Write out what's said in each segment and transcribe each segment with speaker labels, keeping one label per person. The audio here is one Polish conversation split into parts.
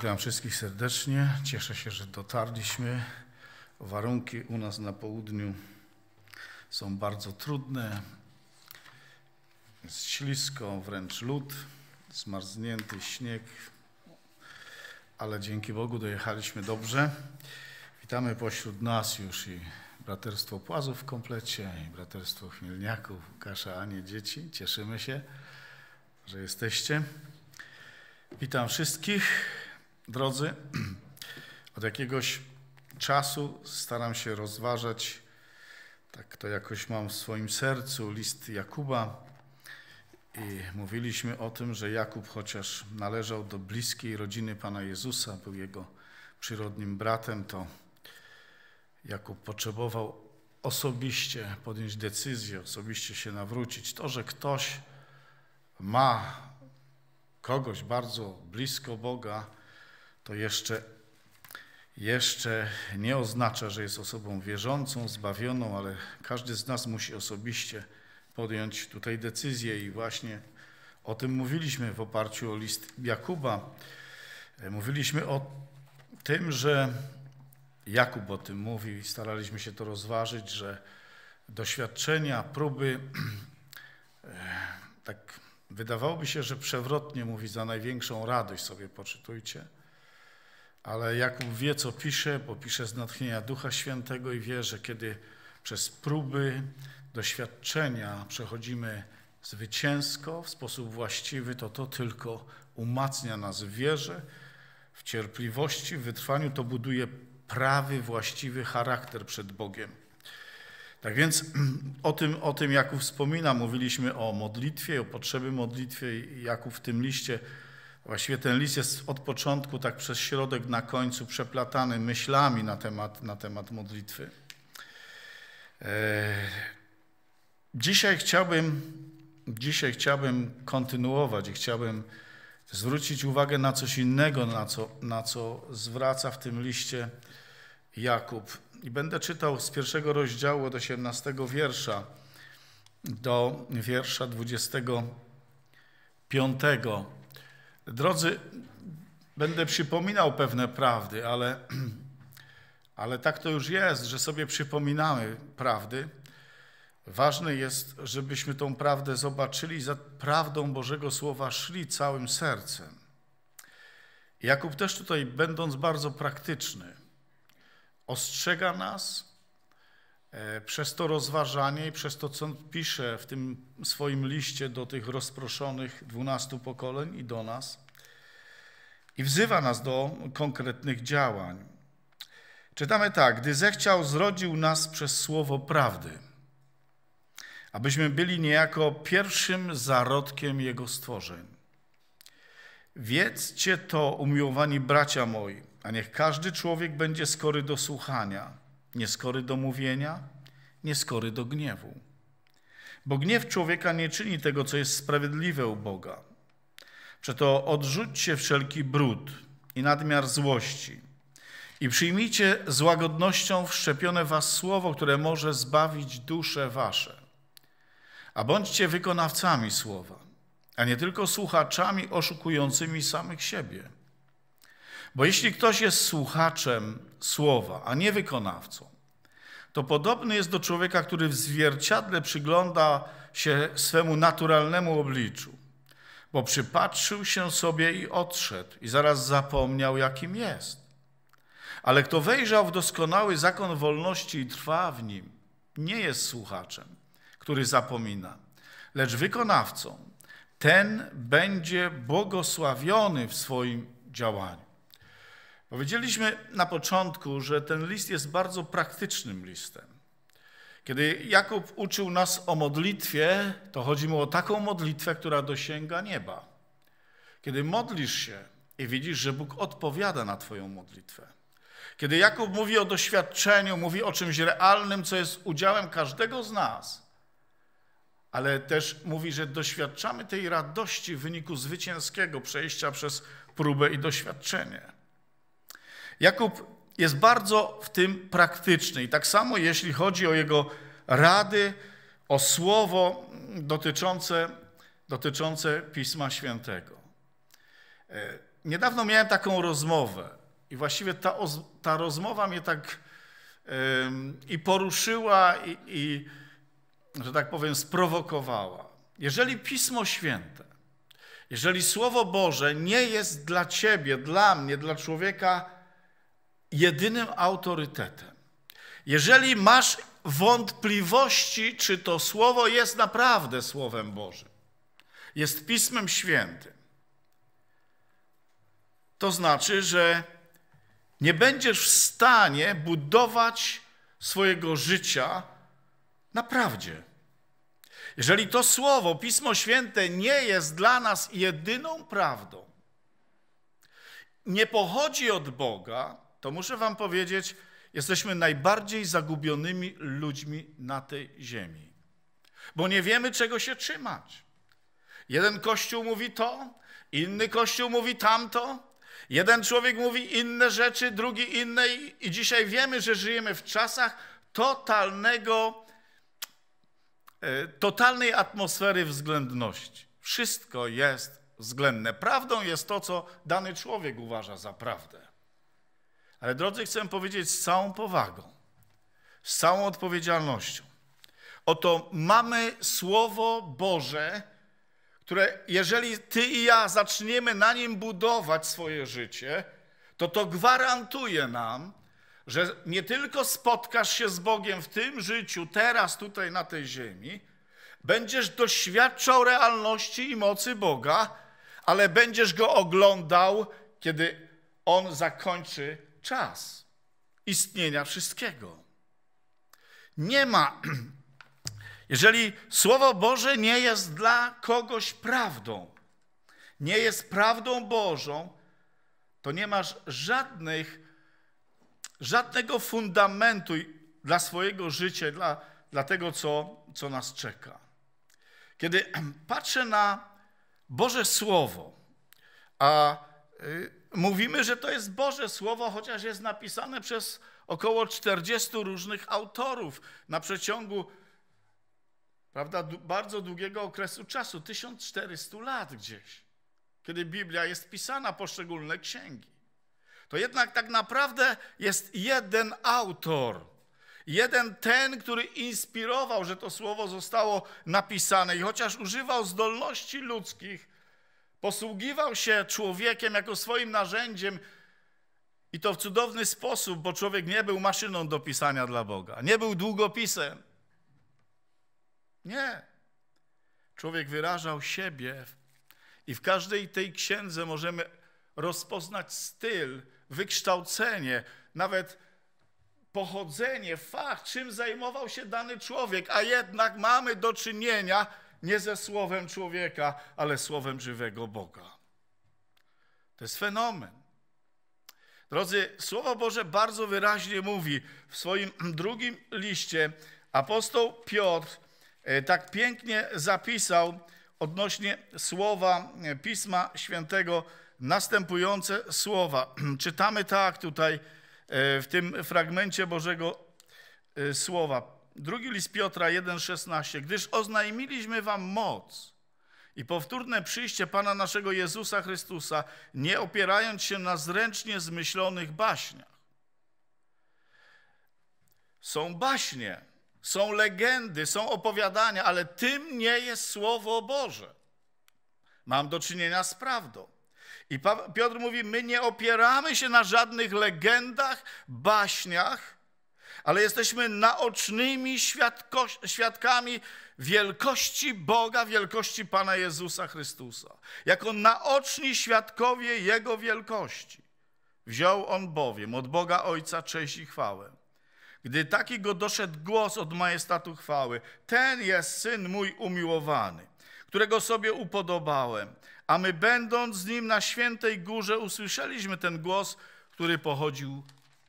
Speaker 1: Witam wszystkich serdecznie. Cieszę się, że dotarliśmy. Warunki u nas na południu są bardzo trudne. Jest ślisko, wręcz lód, zmarznięty śnieg, ale dzięki Bogu dojechaliśmy dobrze. Witamy pośród nas już i Braterstwo Płazów w komplecie, i Braterstwo Chmielniaków, kasza, Anie, dzieci. Cieszymy się, że jesteście. Witam wszystkich. Drodzy, od jakiegoś czasu staram się rozważać, tak to jakoś mam w swoim sercu, list Jakuba. I mówiliśmy o tym, że Jakub, chociaż należał do bliskiej rodziny Pana Jezusa, był jego przyrodnim bratem, to Jakub potrzebował osobiście podjąć decyzję, osobiście się nawrócić. To, że ktoś ma kogoś bardzo blisko Boga, to jeszcze, jeszcze nie oznacza, że jest osobą wierzącą, zbawioną, ale każdy z nas musi osobiście podjąć tutaj decyzję i właśnie o tym mówiliśmy w oparciu o list Jakuba. E, mówiliśmy o tym, że Jakub o tym mówi i staraliśmy się to rozważyć, że doświadczenia, próby, e, tak wydawałoby się, że przewrotnie mówi, za największą radość sobie poczytujcie – ale Jakub wie, co pisze, bo pisze z natchnienia Ducha Świętego i wie, że kiedy przez próby, doświadczenia przechodzimy zwycięsko, w sposób właściwy, to to tylko umacnia nas w wierze, w cierpliwości, w wytrwaniu, to buduje prawy, właściwy charakter przed Bogiem. Tak więc o tym, o tym Jakub wspomina, mówiliśmy o modlitwie, o potrzeby modlitwy Jakub w tym liście Właściwie ten list jest od początku, tak przez środek na końcu, przeplatany myślami na temat, na temat modlitwy. E, dzisiaj chciałbym, dzisiaj chciałbym kontynuować i chciałbym zwrócić uwagę na coś innego, na co, na co zwraca w tym liście Jakub. I będę czytał z pierwszego rozdziału od 18 wiersza do wiersza 25. Drodzy, będę przypominał pewne prawdy, ale, ale tak to już jest, że sobie przypominamy prawdy. Ważne jest, żebyśmy tą prawdę zobaczyli za prawdą Bożego Słowa szli całym sercem. Jakub też tutaj, będąc bardzo praktyczny, ostrzega nas, E, przez to rozważanie i przez to, co pisze w tym swoim liście do tych rozproszonych dwunastu pokoleń i do nas, i wzywa nas do konkretnych działań. Czytamy tak: Gdy zechciał, zrodził nas przez słowo prawdy, abyśmy byli niejako pierwszym zarodkiem Jego stworzeń. Wiedzcie to, umiłowani bracia moi, a niech każdy człowiek będzie skory do słuchania nieskory do mówienia, nieskory do gniewu. Bo gniew człowieka nie czyni tego, co jest sprawiedliwe u Boga. Przeto odrzućcie wszelki brud i nadmiar złości i przyjmijcie z łagodnością wszczepione was słowo, które może zbawić dusze wasze. A bądźcie wykonawcami słowa, a nie tylko słuchaczami oszukującymi samych siebie – bo jeśli ktoś jest słuchaczem słowa, a nie wykonawcą, to podobny jest do człowieka, który w zwierciadle przygląda się swemu naturalnemu obliczu, bo przypatrzył się sobie i odszedł, i zaraz zapomniał, jakim jest. Ale kto wejrzał w doskonały zakon wolności i trwa w nim, nie jest słuchaczem, który zapomina, lecz wykonawcą. Ten będzie błogosławiony w swoim działaniu. Powiedzieliśmy na początku, że ten list jest bardzo praktycznym listem. Kiedy Jakub uczył nas o modlitwie, to chodzi mu o taką modlitwę, która dosięga nieba. Kiedy modlisz się i widzisz, że Bóg odpowiada na Twoją modlitwę. Kiedy Jakub mówi o doświadczeniu, mówi o czymś realnym, co jest udziałem każdego z nas, ale też mówi, że doświadczamy tej radości w wyniku zwycięskiego przejścia przez próbę i doświadczenie. Jakub jest bardzo w tym praktyczny. I tak samo jeśli chodzi o jego rady, o słowo dotyczące, dotyczące Pisma Świętego. E, niedawno miałem taką rozmowę i właściwie ta, ta rozmowa mnie tak i poruszyła i, i, że tak powiem, sprowokowała. Jeżeli Pismo Święte, jeżeli Słowo Boże nie jest dla ciebie, dla mnie, dla człowieka jedynym autorytetem. Jeżeli masz wątpliwości, czy to słowo jest naprawdę Słowem Bożym, jest Pismem Świętym, to znaczy, że nie będziesz w stanie budować swojego życia na prawdzie. Jeżeli to słowo, Pismo Święte, nie jest dla nas jedyną prawdą, nie pochodzi od Boga, to muszę wam powiedzieć, jesteśmy najbardziej zagubionymi ludźmi na tej ziemi. Bo nie wiemy, czego się trzymać. Jeden kościół mówi to, inny kościół mówi tamto, jeden człowiek mówi inne rzeczy, drugi inne i dzisiaj wiemy, że żyjemy w czasach totalnego, e, totalnej atmosfery względności. Wszystko jest względne. Prawdą jest to, co dany człowiek uważa za prawdę. Ale drodzy, chcę powiedzieć z całą powagą, z całą odpowiedzialnością. Oto mamy Słowo Boże, które jeżeli ty i ja zaczniemy na nim budować swoje życie, to to gwarantuje nam, że nie tylko spotkasz się z Bogiem w tym życiu, teraz, tutaj na tej ziemi, będziesz doświadczał realności i mocy Boga, ale będziesz go oglądał, kiedy on zakończy czas istnienia wszystkiego. Nie ma. Jeżeli Słowo Boże nie jest dla kogoś prawdą, nie jest prawdą Bożą, to nie masz żadnych, żadnego fundamentu dla swojego życia, dla, dla tego, co, co nas czeka. Kiedy patrzę na Boże Słowo, a y, mówimy, że to jest Boże Słowo, chociaż jest napisane przez około 40 różnych autorów na przeciągu prawda, bardzo długiego okresu czasu 1400 lat gdzieś, kiedy Biblia jest pisana, poszczególne księgi. To jednak tak naprawdę jest jeden autor. Jeden ten, który inspirował, że to słowo zostało napisane, i chociaż używał zdolności ludzkich, Posługiwał się człowiekiem jako swoim narzędziem i to w cudowny sposób, bo człowiek nie był maszyną do pisania dla Boga, nie był długopisem. Nie. Człowiek wyrażał siebie i w każdej tej księdze możemy rozpoznać styl, wykształcenie, nawet pochodzenie, fach, czym zajmował się dany człowiek, a jednak mamy do czynienia nie ze słowem człowieka, ale słowem żywego Boga. To jest fenomen. Drodzy, Słowo Boże bardzo wyraźnie mówi w swoim drugim liście apostoł Piotr e, tak pięknie zapisał odnośnie słowa e, Pisma Świętego następujące słowa. Czytamy tak tutaj e, w tym fragmencie Bożego Słowa. Drugi list Piotra 1,16. Gdyż oznajmiliśmy wam moc i powtórne przyjście Pana naszego Jezusa Chrystusa, nie opierając się na zręcznie zmyślonych baśniach. Są baśnie, są legendy, są opowiadania, ale tym nie jest Słowo Boże. Mam do czynienia z prawdą. I Piotr mówi: My nie opieramy się na żadnych legendach, baśniach, ale jesteśmy naocznymi świadko, świadkami wielkości Boga, wielkości Pana Jezusa Chrystusa. Jako naoczni świadkowie Jego wielkości. Wziął on bowiem od Boga Ojca cześć i chwałę. Gdy taki go doszedł głos od majestatu chwały, ten jest syn mój umiłowany, którego sobie upodobałem. A my, będąc z nim na świętej górze, usłyszeliśmy ten głos, który pochodził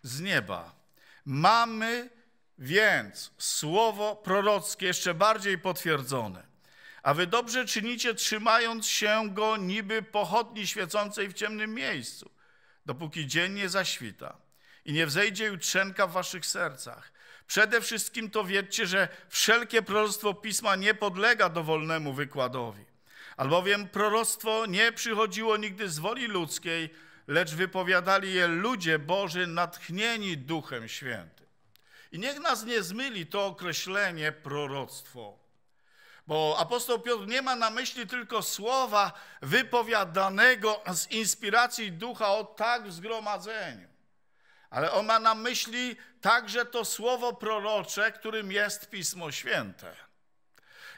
Speaker 1: z nieba. Mamy więc słowo prorockie jeszcze bardziej potwierdzone. A wy dobrze czynicie, trzymając się go niby pochodni świecącej w ciemnym miejscu, dopóki dzień nie zaświta i nie wzejdzie jutrzenka w waszych sercach. Przede wszystkim to wiedzcie, że wszelkie proroctwo Pisma nie podlega dowolnemu wykładowi, albowiem proroctwo nie przychodziło nigdy z woli ludzkiej, lecz wypowiadali je ludzie Boży natchnieni Duchem Świętym. I niech nas nie zmyli to określenie proroctwo, bo apostoł Piotr nie ma na myśli tylko słowa wypowiadanego z inspiracji ducha o tak w zgromadzeniu, ale on ma na myśli także to słowo prorocze, którym jest Pismo Święte.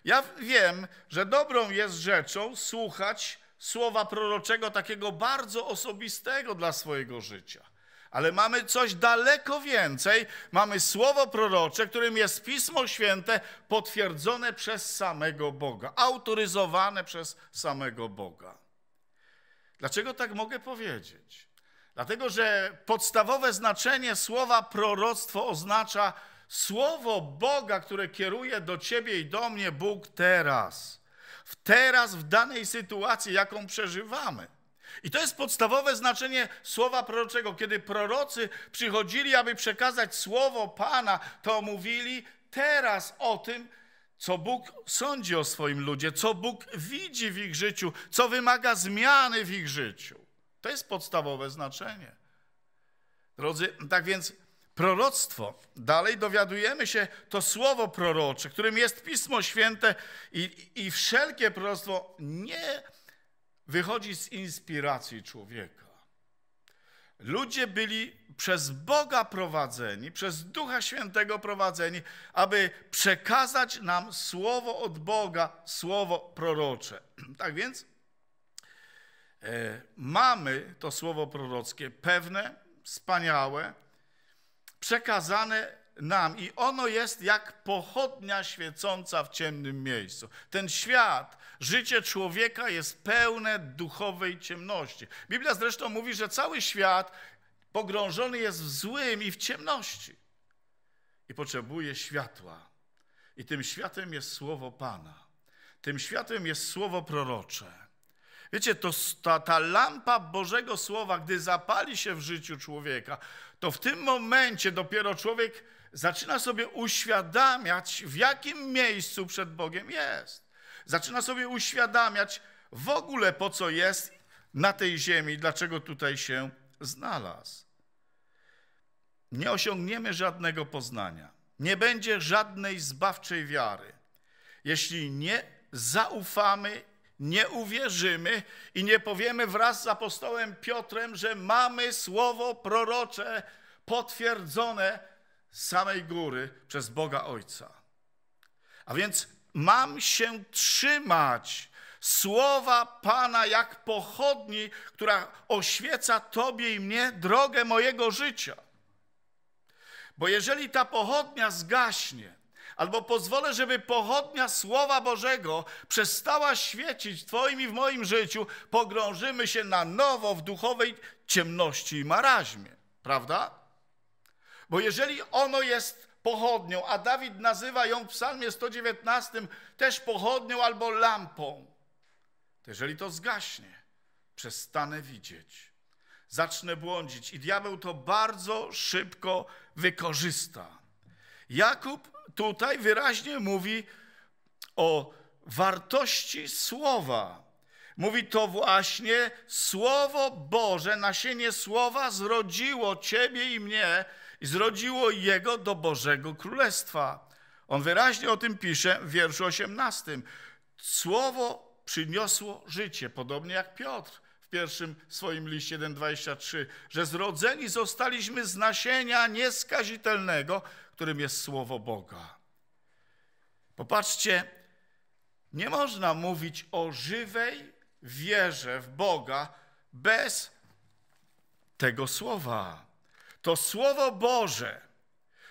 Speaker 1: Ja wiem, że dobrą jest rzeczą słuchać słowa proroczego, takiego bardzo osobistego dla swojego życia. Ale mamy coś daleko więcej. Mamy słowo prorocze, którym jest Pismo Święte potwierdzone przez samego Boga, autoryzowane przez samego Boga. Dlaczego tak mogę powiedzieć? Dlatego, że podstawowe znaczenie słowa proroctwo oznacza słowo Boga, które kieruje do ciebie i do mnie Bóg teraz w teraz, w danej sytuacji, jaką przeżywamy. I to jest podstawowe znaczenie słowa proroczego. Kiedy prorocy przychodzili, aby przekazać słowo Pana, to mówili teraz o tym, co Bóg sądzi o swoim ludzie, co Bóg widzi w ich życiu, co wymaga zmiany w ich życiu. To jest podstawowe znaczenie. Drodzy, tak więc proroctwo. Dalej dowiadujemy się to słowo prorocze, którym jest Pismo Święte i, i wszelkie proroctwo nie wychodzi z inspiracji człowieka. Ludzie byli przez Boga prowadzeni, przez Ducha Świętego prowadzeni, aby przekazać nam słowo od Boga, słowo prorocze. Tak więc e, mamy to słowo prorockie pewne, wspaniałe, przekazane nam i ono jest jak pochodnia świecąca w ciemnym miejscu. Ten świat, życie człowieka jest pełne duchowej ciemności. Biblia zresztą mówi, że cały świat pogrążony jest w złym i w ciemności i potrzebuje światła. I tym światem jest słowo Pana. Tym światem jest słowo prorocze. Wiecie, to, ta, ta lampa Bożego Słowa, gdy zapali się w życiu człowieka, to w tym momencie dopiero człowiek zaczyna sobie uświadamiać, w jakim miejscu przed Bogiem jest. Zaczyna sobie uświadamiać w ogóle, po co jest na tej ziemi, dlaczego tutaj się znalazł. Nie osiągniemy żadnego poznania. Nie będzie żadnej zbawczej wiary, jeśli nie zaufamy nie uwierzymy i nie powiemy wraz z apostołem Piotrem, że mamy słowo prorocze potwierdzone z samej góry przez Boga Ojca. A więc mam się trzymać słowa Pana jak pochodni, która oświeca Tobie i mnie drogę mojego życia. Bo jeżeli ta pochodnia zgaśnie, albo pozwolę, żeby pochodnia Słowa Bożego przestała świecić w Twoim i w moim życiu, pogrążymy się na nowo w duchowej ciemności i maraźmie. Prawda? Bo jeżeli ono jest pochodnią, a Dawid nazywa ją w psalmie 119 też pochodnią albo lampą, to jeżeli to zgaśnie, przestanę widzieć, zacznę błądzić i diabeł to bardzo szybko wykorzysta. Jakub tutaj wyraźnie mówi o wartości słowa. Mówi to właśnie Słowo Boże, nasienie Słowa zrodziło ciebie i mnie, i zrodziło jego do Bożego Królestwa. On wyraźnie o tym pisze w wierszu 18. Słowo przyniosło życie, podobnie jak Piotr w pierwszym swoim liście 1,23, że zrodzeni zostaliśmy z nasienia nieskazitelnego, którym jest Słowo Boga. Popatrzcie, nie można mówić o żywej wierze w Boga bez tego słowa. To Słowo Boże,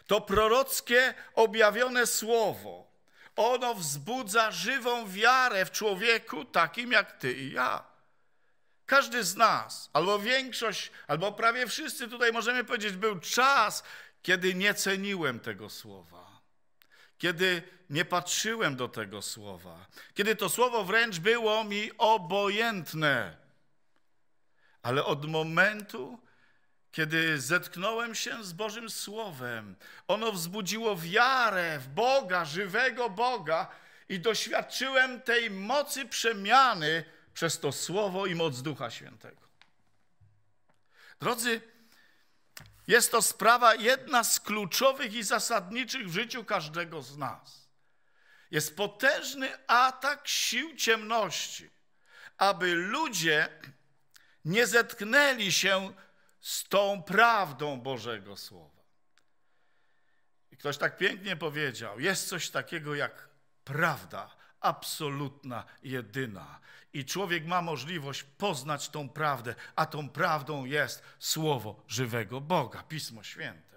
Speaker 1: to prorockie objawione Słowo, ono wzbudza żywą wiarę w człowieku takim jak ty i ja. Każdy z nas, albo większość, albo prawie wszyscy tutaj możemy powiedzieć, był czas, kiedy nie ceniłem tego słowa, kiedy nie patrzyłem do tego słowa, kiedy to słowo wręcz było mi obojętne. Ale od momentu, kiedy zetknąłem się z Bożym Słowem, ono wzbudziło wiarę w Boga, żywego Boga, i doświadczyłem tej mocy przemiany przez to Słowo i moc Ducha Świętego. Drodzy, jest to sprawa jedna z kluczowych i zasadniczych w życiu każdego z nas. Jest potężny atak sił ciemności, aby ludzie nie zetknęli się z tą prawdą Bożego Słowa. I ktoś tak pięknie powiedział: Jest coś takiego jak prawda absolutna, jedyna. I człowiek ma możliwość poznać tą prawdę, a tą prawdą jest słowo żywego Boga, Pismo Święte.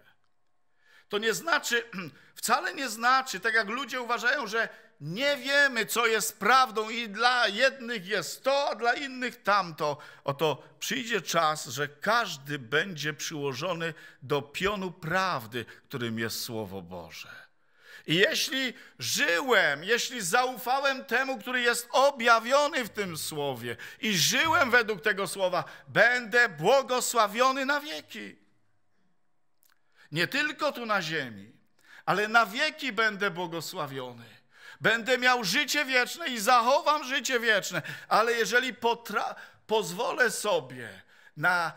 Speaker 1: To nie znaczy, wcale nie znaczy, tak jak ludzie uważają, że nie wiemy, co jest prawdą, i dla jednych jest to, a dla innych tamto. Oto przyjdzie czas, że każdy będzie przyłożony do pionu prawdy, którym jest Słowo Boże. I jeśli żyłem, jeśli zaufałem temu, który jest objawiony w tym słowie i żyłem według tego słowa, będę błogosławiony na wieki. Nie tylko tu na ziemi, ale na wieki będę błogosławiony. Będę miał życie wieczne i zachowam życie wieczne, ale jeżeli pozwolę sobie na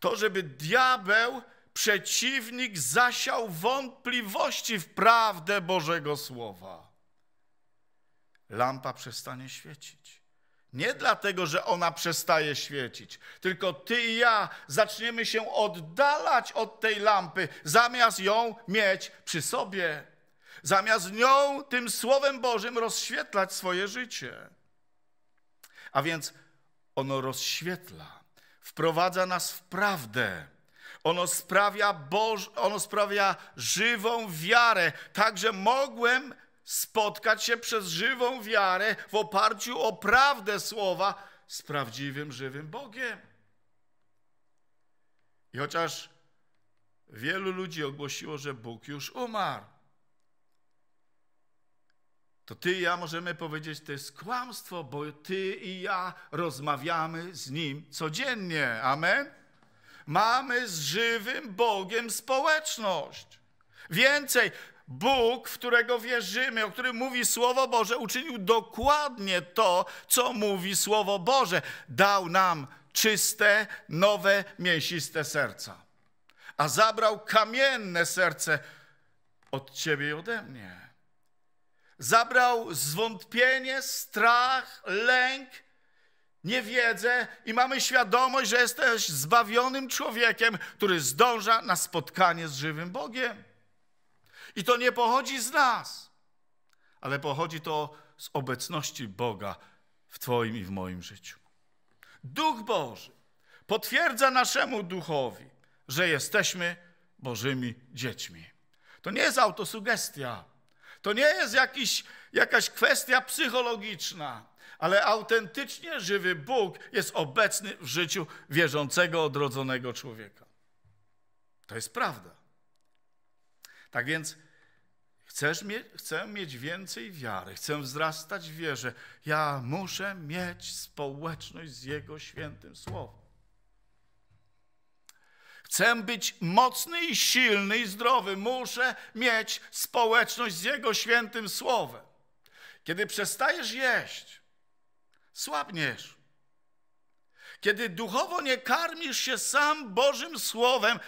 Speaker 1: to, żeby diabeł przeciwnik zasiał wątpliwości w prawdę Bożego Słowa. Lampa przestanie świecić. Nie dlatego, że ona przestaje świecić, tylko ty i ja zaczniemy się oddalać od tej lampy, zamiast ją mieć przy sobie, zamiast nią, tym Słowem Bożym, rozświetlać swoje życie. A więc ono rozświetla, wprowadza nas w prawdę ono sprawia, Boż, ono sprawia żywą wiarę. Także mogłem spotkać się przez żywą wiarę w oparciu o prawdę słowa z prawdziwym, żywym Bogiem. I chociaż wielu ludzi ogłosiło, że Bóg już umarł, to ty i ja możemy powiedzieć, to jest kłamstwo, bo ty i ja rozmawiamy z Nim codziennie. Amen? Mamy z żywym Bogiem społeczność. Więcej, Bóg, w którego wierzymy, o którym mówi Słowo Boże, uczynił dokładnie to, co mówi Słowo Boże. Dał nam czyste, nowe, mięsiste serca. A zabrał kamienne serce od ciebie i ode mnie. Zabrał zwątpienie, strach, lęk nie wiedzę i mamy świadomość, że jesteś zbawionym człowiekiem, który zdąża na spotkanie z żywym Bogiem. I to nie pochodzi z nas, ale pochodzi to z obecności Boga w Twoim i w moim życiu. Duch Boży potwierdza naszemu duchowi, że jesteśmy Bożymi dziećmi. To nie jest autosugestia. To nie jest jakiś, jakaś kwestia psychologiczna ale autentycznie żywy Bóg jest obecny w życiu wierzącego, odrodzonego człowieka. To jest prawda. Tak więc chcesz mieć, chcę mieć więcej wiary, chcę wzrastać w wierze. Ja muszę mieć społeczność z Jego świętym Słowem. Chcę być mocny i silny i zdrowy. Muszę mieć społeczność z Jego świętym Słowem. Kiedy przestajesz jeść, słabniesz. Kiedy duchowo nie karmisz się sam Bożym Słowem,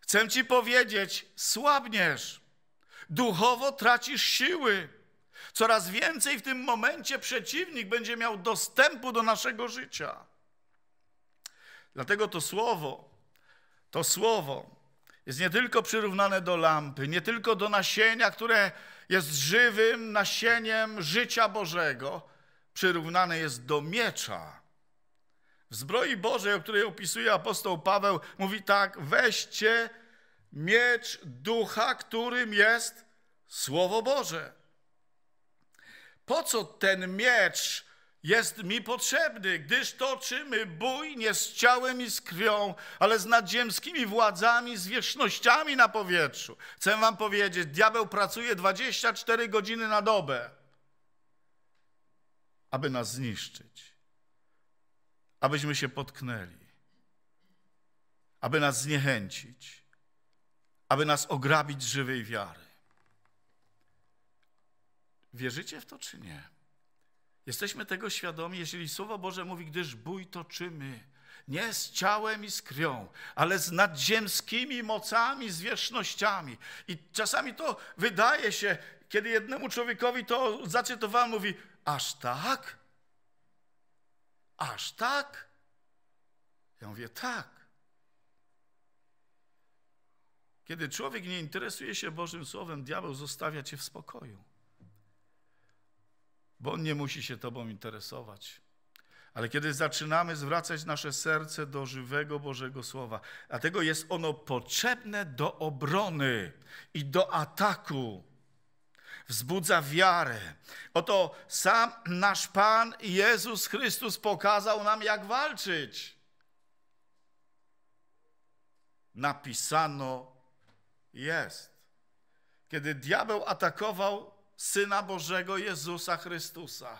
Speaker 1: chcę Ci powiedzieć, słabniesz. Duchowo tracisz siły. Coraz więcej w tym momencie przeciwnik będzie miał dostępu do naszego życia. Dlatego to słowo, to słowo jest nie tylko przyrównane do lampy, nie tylko do nasienia, które jest żywym nasieniem życia Bożego, przyrównane jest do miecza. W zbroi Bożej, o której opisuje apostoł Paweł, mówi tak: weźcie miecz ducha, którym jest Słowo Boże. Po co ten miecz jest mi potrzebny, gdyż toczymy bój nie z ciałem i z krwią, ale z nadziemskimi władzami, zwierzchnościami na powietrzu. Chcę wam powiedzieć, diabeł pracuje 24 godziny na dobę aby nas zniszczyć, abyśmy się potknęli, aby nas zniechęcić, aby nas ograbić żywej wiary. Wierzycie w to czy nie? Jesteśmy tego świadomi, jeżeli Słowo Boże mówi, gdyż bój toczymy, nie z ciałem i z krwią, ale z nadziemskimi mocami, zwierzchnościami. I czasami to wydaje się, kiedy jednemu człowiekowi to zacytowałem, mówi, Aż tak? Aż tak? Ja mówię, tak. Kiedy człowiek nie interesuje się Bożym Słowem, diabeł zostawia cię w spokoju. Bo on nie musi się tobą interesować. Ale kiedy zaczynamy zwracać nasze serce do żywego Bożego Słowa, dlatego jest ono potrzebne do obrony i do ataku wzbudza wiarę. Oto sam nasz Pan Jezus Chrystus pokazał nam, jak walczyć. Napisano jest. Kiedy diabeł atakował Syna Bożego Jezusa Chrystusa,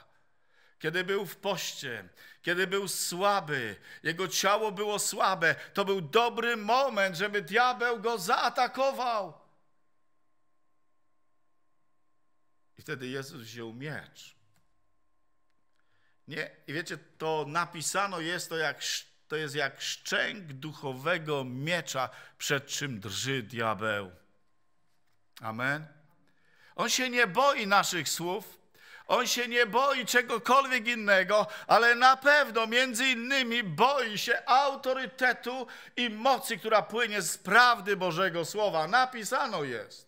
Speaker 1: kiedy był w poście, kiedy był słaby, jego ciało było słabe, to był dobry moment, żeby diabeł go zaatakował. I wtedy Jezus wziął miecz. Nie, i wiecie, to napisano jest to jak to jest jak szczęk duchowego miecza, przed czym drży diabeł. Amen. On się nie boi naszych słów, on się nie boi czegokolwiek innego, ale na pewno między innymi boi się autorytetu i mocy, która płynie z prawdy Bożego Słowa. Napisano jest.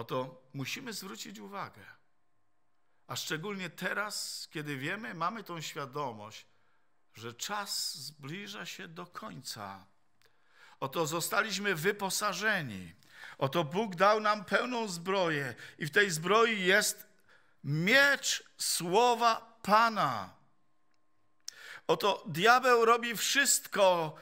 Speaker 1: Oto musimy zwrócić uwagę, a szczególnie teraz, kiedy wiemy, mamy tą świadomość, że czas zbliża się do końca. Oto zostaliśmy wyposażeni. Oto Bóg dał nam pełną zbroję i w tej zbroi jest miecz słowa Pana. Oto diabeł robi wszystko,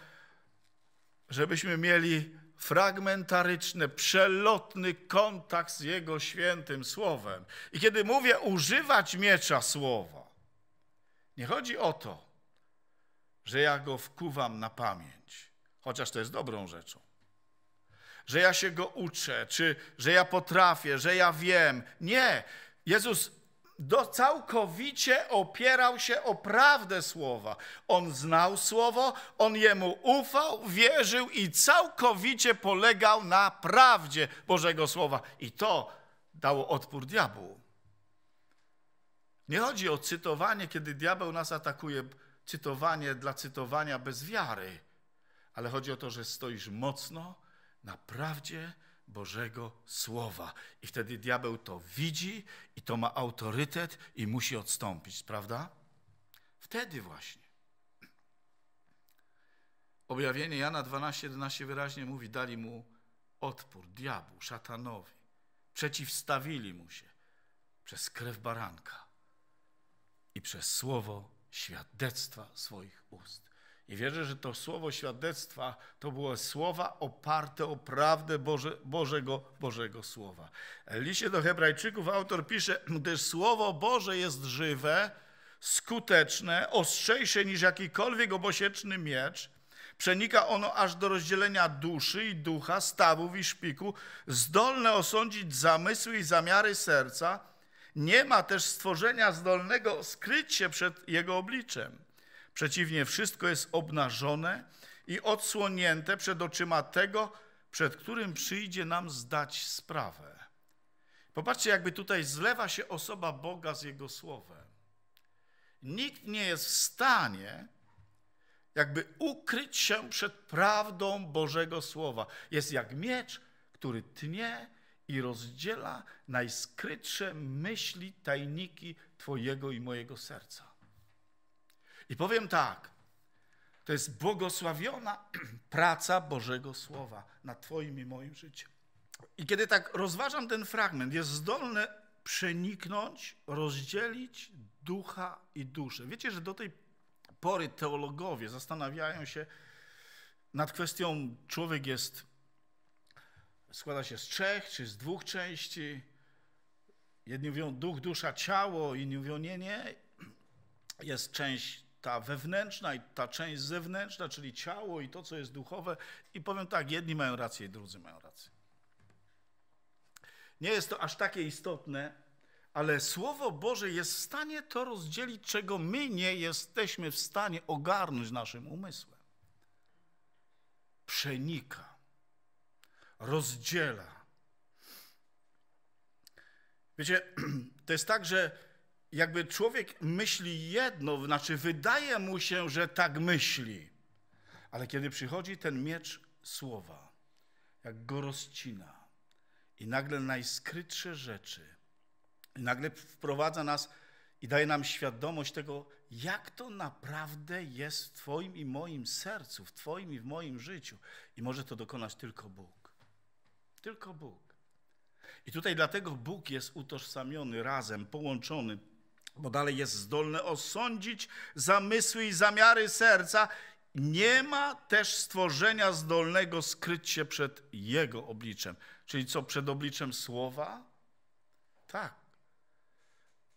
Speaker 1: żebyśmy mieli fragmentaryczny, przelotny kontakt z Jego świętym Słowem. I kiedy mówię używać miecza Słowa, nie chodzi o to, że ja go wkuwam na pamięć, chociaż to jest dobrą rzeczą. Że ja się go uczę, czy że ja potrafię, że ja wiem. Nie. Jezus do, całkowicie opierał się o prawdę słowa. On znał słowo, on jemu ufał, wierzył i całkowicie polegał na prawdzie Bożego Słowa. I to dało odpór diabłu. Nie chodzi o cytowanie, kiedy diabeł nas atakuje, cytowanie dla cytowania bez wiary, ale chodzi o to, że stoisz mocno na prawdzie, Bożego Słowa. I wtedy diabeł to widzi i to ma autorytet i musi odstąpić, prawda? Wtedy właśnie. Objawienie Jana 12:11 wyraźnie mówi: dali mu odpór diabłu, szatanowi. Przeciwstawili mu się przez krew baranka i przez słowo świadectwa swoich ust. I wierzę, że to słowo świadectwa to było słowa oparte o prawdę Boże, Bożego, Bożego Słowa. W liście do Hebrajczyków autor pisze, gdyż Słowo Boże jest żywe, skuteczne, ostrzejsze niż jakikolwiek obosieczny miecz. Przenika ono aż do rozdzielenia duszy i ducha, stawów i szpiku, zdolne osądzić zamysły i zamiary serca. Nie ma też stworzenia zdolnego skryć się przed jego obliczem. Przeciwnie, wszystko jest obnażone i odsłonięte przed oczyma tego, przed którym przyjdzie nam zdać sprawę. Popatrzcie, jakby tutaj zlewa się osoba Boga z Jego Słowem. Nikt nie jest w stanie jakby ukryć się przed prawdą Bożego Słowa. Jest jak miecz, który tnie i rozdziela najskrytsze myśli, tajniki Twojego i mojego serca. I powiem tak, to jest błogosławiona praca Bożego Słowa na Twoim i moim życiu. I kiedy tak rozważam ten fragment, jest zdolny przeniknąć, rozdzielić ducha i duszę. Wiecie, że do tej pory teologowie zastanawiają się nad kwestią, człowiek jest, składa się z trzech czy z dwóch części. Jedni mówią duch, dusza, ciało, inni mówią nie, nie. Jest część ta wewnętrzna i ta część zewnętrzna, czyli ciało i to, co jest duchowe. I powiem tak, jedni mają rację i drudzy mają rację. Nie jest to aż takie istotne, ale Słowo Boże jest w stanie to rozdzielić, czego my nie jesteśmy w stanie ogarnąć naszym umysłem. Przenika, rozdziela. Wiecie, to jest tak, że jakby człowiek myśli jedno, znaczy wydaje mu się, że tak myśli, ale kiedy przychodzi ten miecz słowa, jak go rozcina i nagle najskrytsze rzeczy, i nagle wprowadza nas i daje nam świadomość tego, jak to naprawdę jest w Twoim i moim sercu, w Twoim i w moim życiu. I może to dokonać tylko Bóg. Tylko Bóg. I tutaj dlatego Bóg jest utożsamiony razem, połączony bo dalej jest zdolny osądzić zamysły i zamiary serca. Nie ma też stworzenia zdolnego skryć się przed Jego obliczem. Czyli co, przed obliczem Słowa? Tak.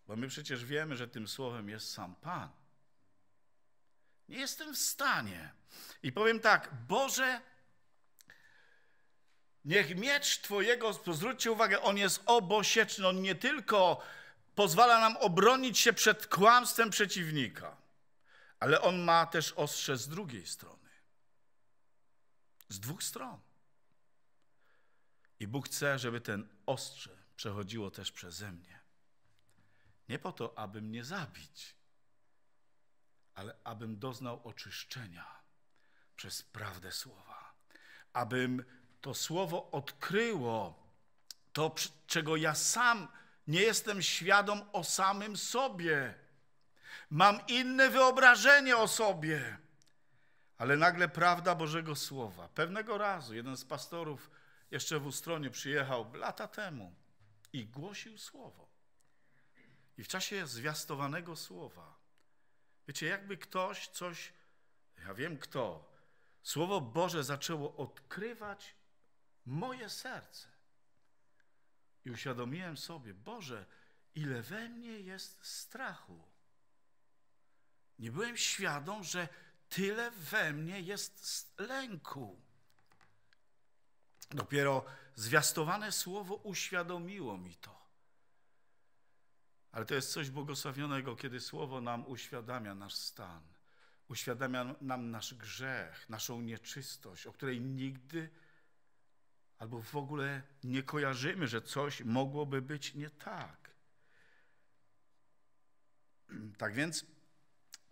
Speaker 1: Bo my przecież wiemy, że tym Słowem jest sam Pan. Nie jestem w stanie. I powiem tak, Boże, niech miecz Twojego, zwróćcie uwagę, on jest obosieczny, on nie tylko pozwala nam obronić się przed kłamstwem przeciwnika, ale on ma też ostrze z drugiej strony. Z dwóch stron. I Bóg chce, żeby ten ostrze przechodziło też przeze mnie. Nie po to, aby mnie zabić, ale abym doznał oczyszczenia przez prawdę słowa. Abym to słowo odkryło to, czego ja sam nie jestem świadom o samym sobie. Mam inne wyobrażenie o sobie. Ale nagle prawda Bożego Słowa. Pewnego razu jeden z pastorów jeszcze w Ustronie przyjechał lata temu i głosił Słowo. I w czasie zwiastowanego Słowa, wiecie, jakby ktoś coś, ja wiem kto, Słowo Boże zaczęło odkrywać moje serce. I uświadomiłem sobie, Boże, ile we mnie jest strachu. Nie byłem świadom, że tyle we mnie jest lęku. Dopiero zwiastowane słowo uświadomiło mi to. Ale to jest coś błogosławionego, kiedy słowo nam uświadamia nasz stan, uświadamia nam nasz grzech, naszą nieczystość, o której nigdy albo w ogóle nie kojarzymy, że coś mogłoby być nie tak. Tak więc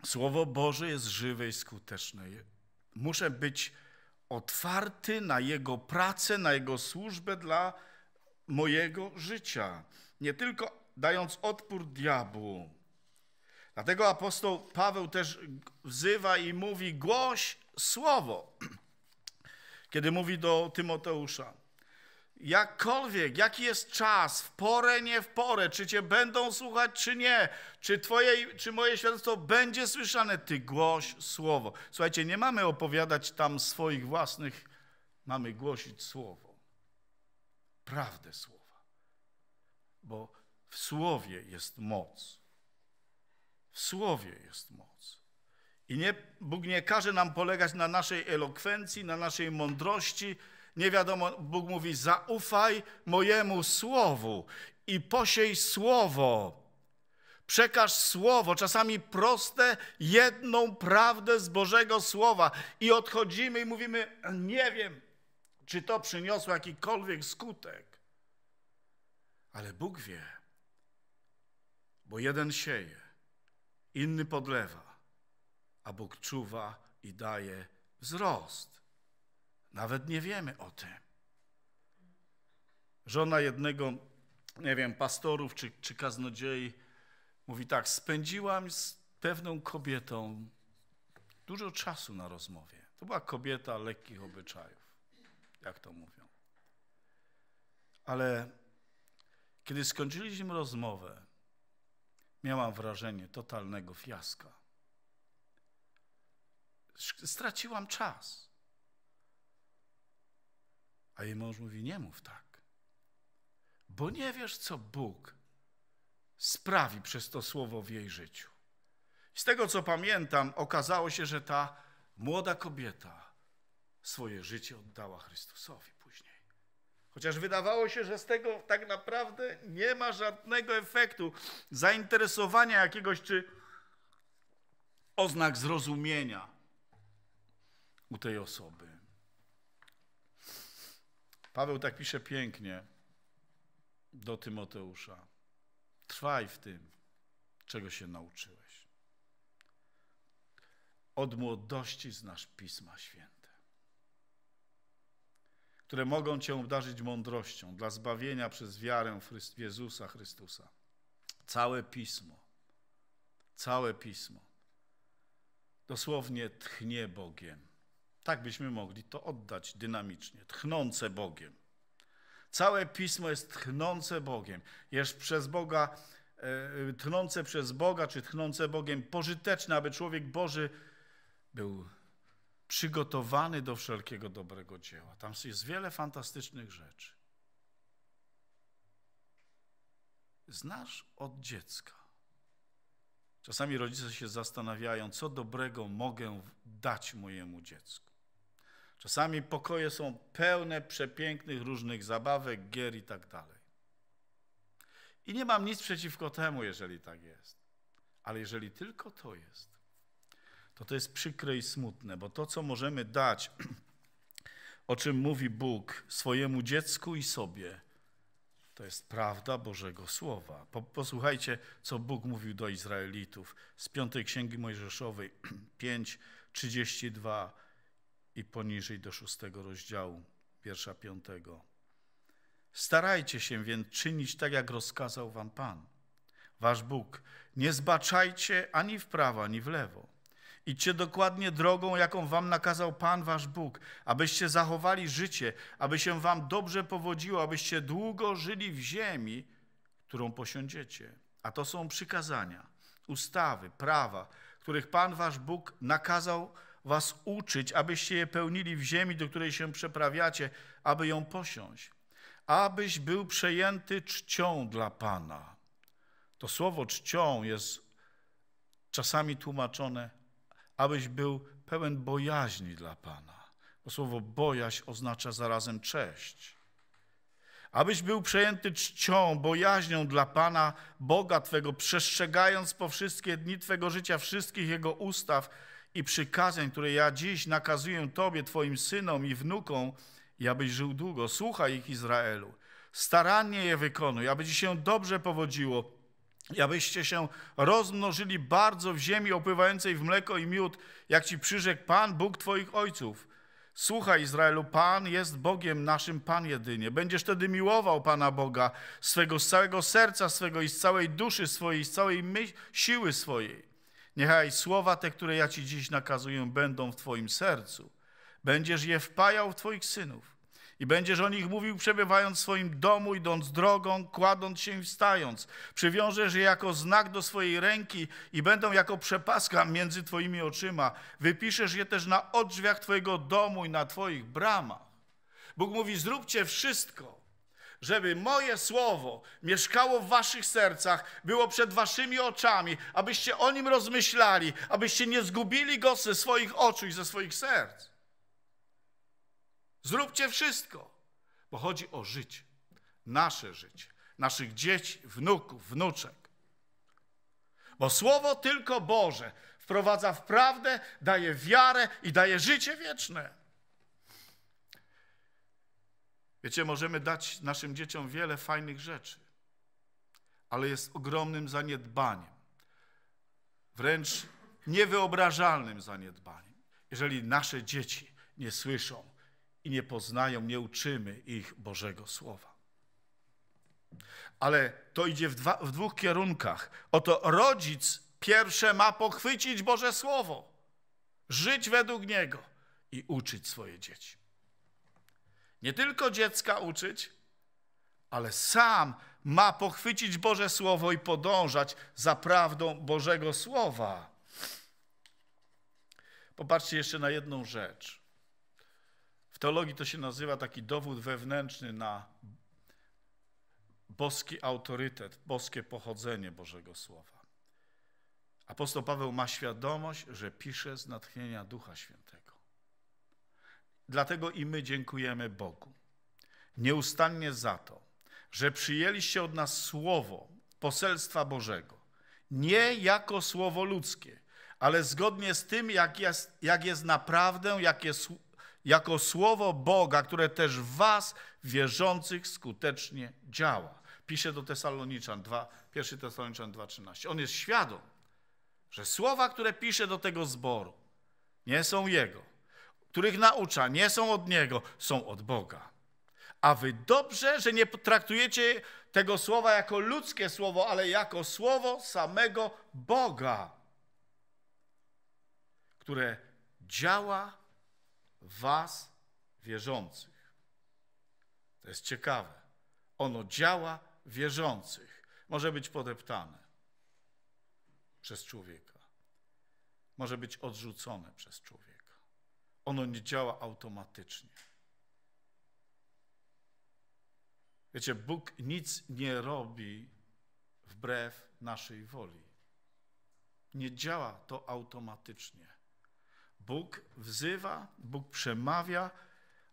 Speaker 1: Słowo Boże jest żywe i skuteczne. Muszę być otwarty na Jego pracę, na Jego służbę dla mojego życia. Nie tylko dając odpór diabłu. Dlatego apostoł Paweł też wzywa i mówi: głoś słowo. Kiedy mówi do Tymoteusza, jakkolwiek, jaki jest czas, w porę, nie w porę, czy cię będą słuchać, czy nie, czy, twoje, czy moje świadectwo będzie słyszane, ty głoś słowo. Słuchajcie, nie mamy opowiadać tam swoich własnych, mamy głosić słowo, prawdę słowa, bo w słowie jest moc. W słowie jest moc. I nie, Bóg nie każe nam polegać na naszej elokwencji, na naszej mądrości, nie wiadomo, Bóg mówi, zaufaj mojemu słowu i posiej słowo. Przekaż słowo, czasami proste, jedną prawdę z Bożego Słowa i odchodzimy i mówimy, nie wiem, czy to przyniosło jakikolwiek skutek. Ale Bóg wie, bo jeden sieje, inny podlewa, a Bóg czuwa i daje wzrost. Nawet nie wiemy o tym. Żona jednego, nie wiem, pastorów czy, czy kaznodziei mówi tak, spędziłam z pewną kobietą dużo czasu na rozmowie. To była kobieta lekkich obyczajów, jak to mówią. Ale kiedy skończyliśmy rozmowę, miałam wrażenie totalnego fiaska. Straciłam czas. A jej mąż mówi: Nie mów tak, bo nie wiesz, co Bóg sprawi przez to słowo w jej życiu. Z tego, co pamiętam, okazało się, że ta młoda kobieta swoje życie oddała Chrystusowi później. Chociaż wydawało się, że z tego tak naprawdę nie ma żadnego efektu zainteresowania jakiegoś czy oznak zrozumienia u tej osoby. Paweł tak pisze pięknie do Tymoteusza. Trwaj w tym, czego się nauczyłeś. Od młodości znasz Pisma Święte, które mogą cię obdarzyć mądrością dla zbawienia przez wiarę w Jezusa Chrystusa. Całe Pismo, całe Pismo dosłownie tchnie Bogiem tak byśmy mogli to oddać dynamicznie, tchnące Bogiem. Całe pismo jest tchnące Bogiem, jest przez Boga, e, e, tchnące przez Boga, czy tchnące Bogiem pożyteczne, aby człowiek Boży był przygotowany do wszelkiego dobrego dzieła. Tam jest wiele fantastycznych rzeczy. Znasz od dziecka. Czasami rodzice się zastanawiają, co dobrego mogę dać mojemu dziecku. Czasami pokoje są pełne przepięknych różnych zabawek, gier i tak dalej. I nie mam nic przeciwko temu, jeżeli tak jest. Ale jeżeli tylko to jest, to to jest przykre i smutne, bo to, co możemy dać, o czym mówi Bóg swojemu dziecku i sobie, to jest prawda Bożego Słowa. posłuchajcie, co Bóg mówił do Izraelitów z 5 Księgi Mojżeszowej 5, 32 i poniżej do szóstego rozdziału, pierwsza piątego. Starajcie się więc czynić tak, jak rozkazał wam Pan, wasz Bóg. Nie zbaczajcie ani w prawo, ani w lewo. Idźcie dokładnie drogą, jaką wam nakazał Pan, wasz Bóg, abyście zachowali życie, aby się wam dobrze powodziło, abyście długo żyli w ziemi, którą posiądziecie. A to są przykazania, ustawy, prawa, których Pan, wasz Bóg nakazał was uczyć, abyście je pełnili w ziemi, do której się przeprawiacie, aby ją posiąść. Abyś był przejęty czcią dla Pana. To słowo czcią jest czasami tłumaczone, abyś był pełen bojaźni dla Pana. słowo bojaźń oznacza zarazem cześć abyś był przejęty czcią, bojaźnią dla Pana Boga Twego, przestrzegając po wszystkie dni Twego życia wszystkich Jego ustaw i przykazań, które ja dziś nakazuję Tobie, Twoim synom i wnukom, i abyś żył długo. Słuchaj ich, Izraelu. Starannie je wykonuj, aby Ci się dobrze powodziło i abyście się rozmnożyli bardzo w ziemi opływającej w mleko i miód, jak Ci przyrzekł Pan, Bóg Twoich ojców. Słuchaj, Izraelu, Pan jest Bogiem naszym, Pan jedynie. Będziesz wtedy miłował Pana Boga swego z całego serca swego i z całej duszy swojej, z całej siły swojej. Niechaj słowa te, które ja Ci dziś nakazuję, będą w Twoim sercu. Będziesz je wpajał w Twoich synów i będziesz o nich mówił, przebywając w swoim domu, idąc drogą, kładąc się i wstając. Przywiążesz je jako znak do swojej ręki i będą jako przepaska między Twoimi oczyma. Wypiszesz je też na odrzwiach Twojego domu i na Twoich bramach. Bóg mówi, zróbcie wszystko, żeby moje słowo mieszkało w waszych sercach, było przed waszymi oczami, abyście o nim rozmyślali, abyście nie zgubili go ze swoich oczu i ze swoich serc. Zróbcie wszystko, bo chodzi o życie, nasze życie, naszych dzieci, wnuków, wnuczek. Bo słowo tylko Boże wprowadza w prawdę, daje wiarę i daje życie wieczne. Wiecie, możemy dać naszym dzieciom wiele fajnych rzeczy, ale jest ogromnym zaniedbaniem, wręcz niewyobrażalnym zaniedbaniem. Jeżeli nasze dzieci nie słyszą i nie poznają, nie uczymy ich Bożego Słowa. Ale to idzie w, dwa, w dwóch kierunkach. Oto rodzic pierwsze ma pochwycić Boże Słowo, żyć według Niego i uczyć swoje dzieci nie tylko dziecka uczyć, ale sam ma pochwycić Boże Słowo i podążać za prawdą Bożego Słowa. Popatrzcie jeszcze na jedną rzecz. W teologii to się nazywa taki dowód wewnętrzny na boski autorytet, boskie pochodzenie Bożego Słowa. Apostoł Paweł ma świadomość, że pisze z natchnienia Ducha Świętego. Dlatego i my dziękujemy Bogu nieustannie za to, że przyjęliście od nas słowo poselstwa Bożego, nie jako słowo ludzkie, ale zgodnie z tym, jak jest, jak jest naprawdę, jak jest, jako słowo Boga, które też w was wierzących skutecznie działa. Pisze do Tesaloniczan 2, 1 Tesaloniczan 2,13. On jest świadom, że słowa, które pisze do tego zboru, nie są jego, których naucza, nie są od Niego, są od Boga. A wy dobrze, że nie traktujecie tego słowa jako ludzkie słowo, ale jako słowo samego Boga, które działa was wierzących. To jest ciekawe. Ono działa wierzących. Może być podeptane przez człowieka. Może być odrzucone przez człowieka ono nie działa automatycznie. Wiecie, Bóg nic nie robi wbrew naszej woli. Nie działa to automatycznie. Bóg wzywa, Bóg przemawia,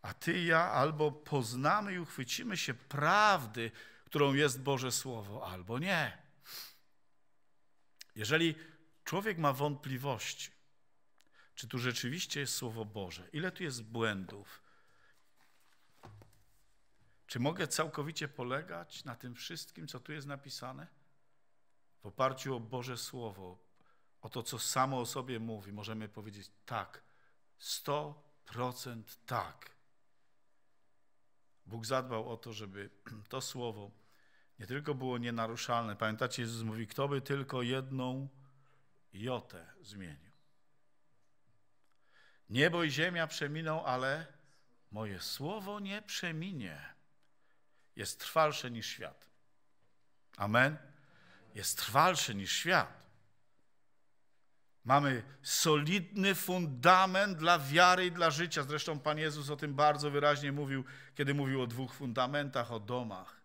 Speaker 1: a ty i ja albo poznamy i uchwycimy się prawdy, którą jest Boże Słowo, albo nie. Jeżeli człowiek ma wątpliwości, czy tu rzeczywiście jest Słowo Boże? Ile tu jest błędów? Czy mogę całkowicie polegać na tym wszystkim, co tu jest napisane? W oparciu o Boże Słowo, o to, co samo o sobie mówi, możemy powiedzieć tak, 100% tak. Bóg zadbał o to, żeby to Słowo nie tylko było nienaruszalne. Pamiętacie, Jezus mówi, kto by tylko jedną jotę zmienił. Niebo i ziemia przeminą, ale moje słowo nie przeminie. Jest trwalsze niż świat. Amen? Jest trwalsze niż świat. Mamy solidny fundament dla wiary i dla życia. Zresztą Pan Jezus o tym bardzo wyraźnie mówił, kiedy mówił o dwóch fundamentach, o domach.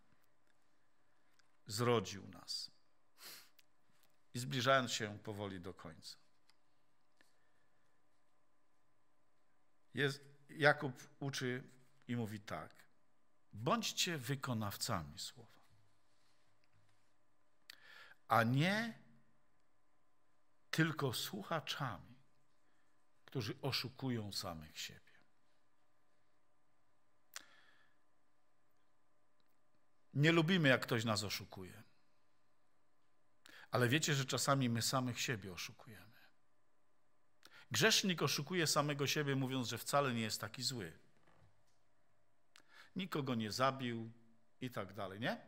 Speaker 1: Zrodził nas. I zbliżając się powoli do końca. Jest, Jakub uczy i mówi tak. Bądźcie wykonawcami słowa, a nie tylko słuchaczami, którzy oszukują samych siebie. Nie lubimy, jak ktoś nas oszukuje. Ale wiecie, że czasami my samych siebie oszukujemy. Grzesznik oszukuje samego siebie, mówiąc, że wcale nie jest taki zły. Nikogo nie zabił i tak dalej, nie?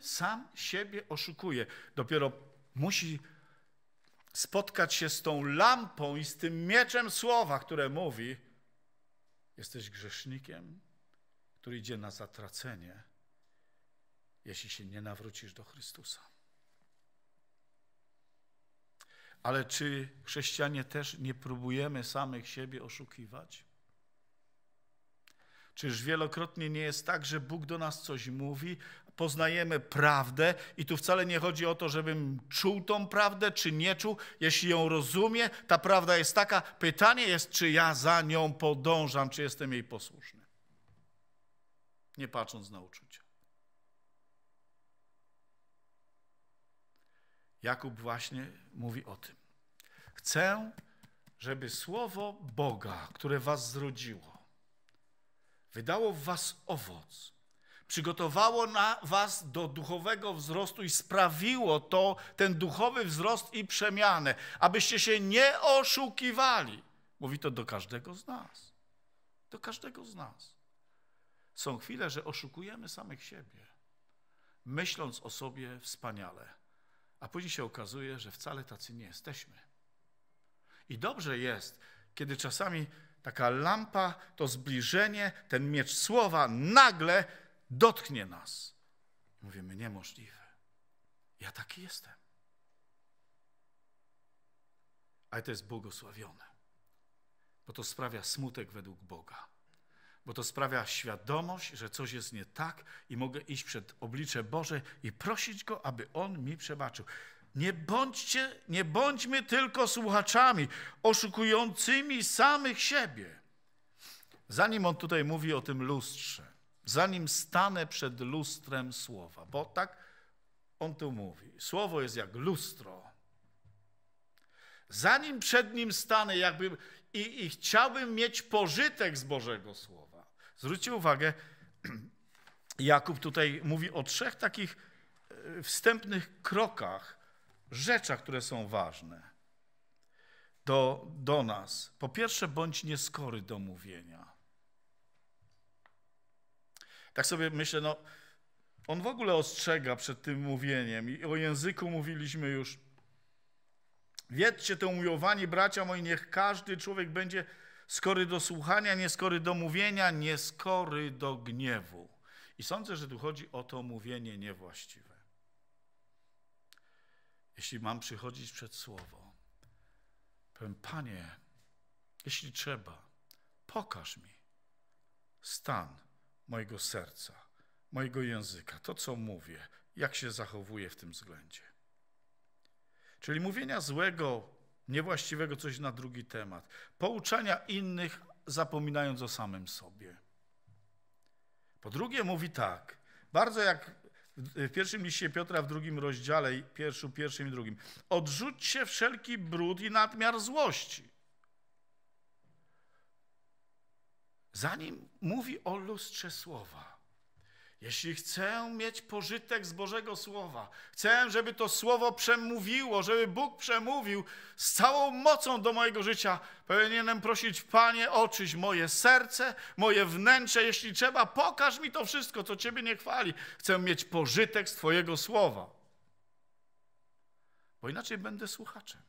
Speaker 1: Sam siebie oszukuje. Dopiero musi spotkać się z tą lampą i z tym mieczem słowa, które mówi: Jesteś grzesznikiem, który idzie na zatracenie, jeśli się nie nawrócisz do Chrystusa. Ale czy chrześcijanie też nie próbujemy samych siebie oszukiwać? Czyż wielokrotnie nie jest tak, że Bóg do nas coś mówi, poznajemy prawdę i tu wcale nie chodzi o to, żebym czuł tą prawdę, czy nie czuł. Jeśli ją rozumie, ta prawda jest taka. Pytanie jest, czy ja za nią podążam, czy jestem jej posłuszny. Nie patrząc na uczucia. Jakub właśnie mówi o tym. Chcę, żeby słowo Boga, które was zrodziło, wydało w was owoc, przygotowało na was do duchowego wzrostu i sprawiło to, ten duchowy wzrost i przemianę, abyście się nie oszukiwali. Mówi to do każdego z nas. Do każdego z nas. Są chwile, że oszukujemy samych siebie, myśląc o sobie wspaniale a później się okazuje, że wcale tacy nie jesteśmy. I dobrze jest, kiedy czasami taka lampa, to zbliżenie, ten miecz słowa nagle dotknie nas. Mówimy, niemożliwe. Ja taki jestem. Ale to jest błogosławione, bo to sprawia smutek według Boga bo to sprawia świadomość, że coś jest nie tak i mogę iść przed oblicze Boże i prosić Go, aby On mi przebaczył. Nie bądźcie, nie bądźmy tylko słuchaczami oszukującymi samych siebie. Zanim on tutaj mówi o tym lustrze, zanim stanę przed lustrem słowa, bo tak on tu mówi. Słowo jest jak lustro. Zanim przed nim stanę jakby i, i chciałbym mieć pożytek z Bożego Słowa, Zwróćcie uwagę, Jakub tutaj mówi o trzech takich e, wstępnych krokach, rzeczach, które są ważne do, do nas. Po pierwsze, bądź nieskory do mówienia. Tak sobie myślę, no, on w ogóle ostrzega przed tym mówieniem i o języku mówiliśmy już. Wiedzcie to umiłowani bracia moi, niech każdy człowiek będzie skory do słuchania, nieskory do mówienia, nieskory do gniewu. I sądzę, że tu chodzi o to mówienie niewłaściwe. Jeśli mam przychodzić przed słowo, powiem, Panie, jeśli trzeba, pokaż mi stan mojego serca, mojego języka, to co mówię, jak się zachowuję w tym względzie. Czyli mówienia złego niewłaściwego coś na drugi temat, pouczania innych, zapominając o samym sobie. Po drugie, mówi tak, bardzo jak w pierwszym liście Piotra, w drugim rozdziale, pierwszym, pierwszym i drugim. Odrzućcie wszelki brud i nadmiar złości. Zanim mówi o lustrze słowa, jeśli chcę mieć pożytek z Bożego Słowa, chcę, żeby to Słowo przemówiło, żeby Bóg przemówił z całą mocą do mojego życia, powinienem prosić, Panie, oczyść moje serce, moje wnętrze, jeśli trzeba, pokaż mi to wszystko, co Ciebie nie chwali. Chcę mieć pożytek z Twojego Słowa, bo inaczej będę słuchaczem.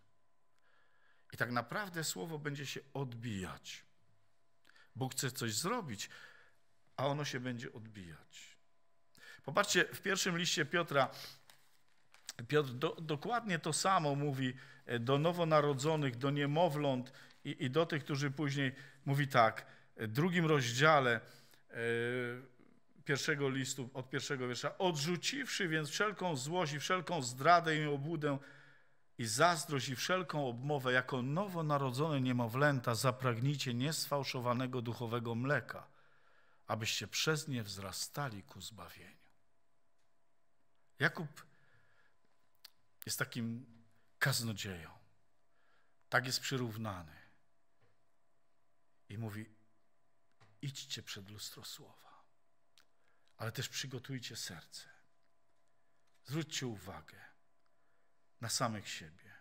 Speaker 1: I tak naprawdę Słowo będzie się odbijać. Bóg chce coś zrobić, a ono się będzie odbijać. Popatrzcie, w pierwszym liście Piotra, Piotr do, dokładnie to samo mówi e, do nowonarodzonych, do niemowląt i, i, do tych, którzy później mówi tak, w e, drugim rozdziale yy, pierwszego listu, od pierwszego wiersza, odrzuciwszy więc wszelką złość i wszelką zdradę i obłudę, i zazdrość i wszelką obmowę, jako nowonarodzone niemowlęta zapragnijcie niesfałszowanego duchowego mleka, abyście przez nie wzrastali ku zbawieniu. Jakub jest takim kaznodzieją. Tak jest przyrównany. I mówi: idźcie przed lustro słowa, ale też przygotujcie serce. Zwróćcie uwagę na samych siebie.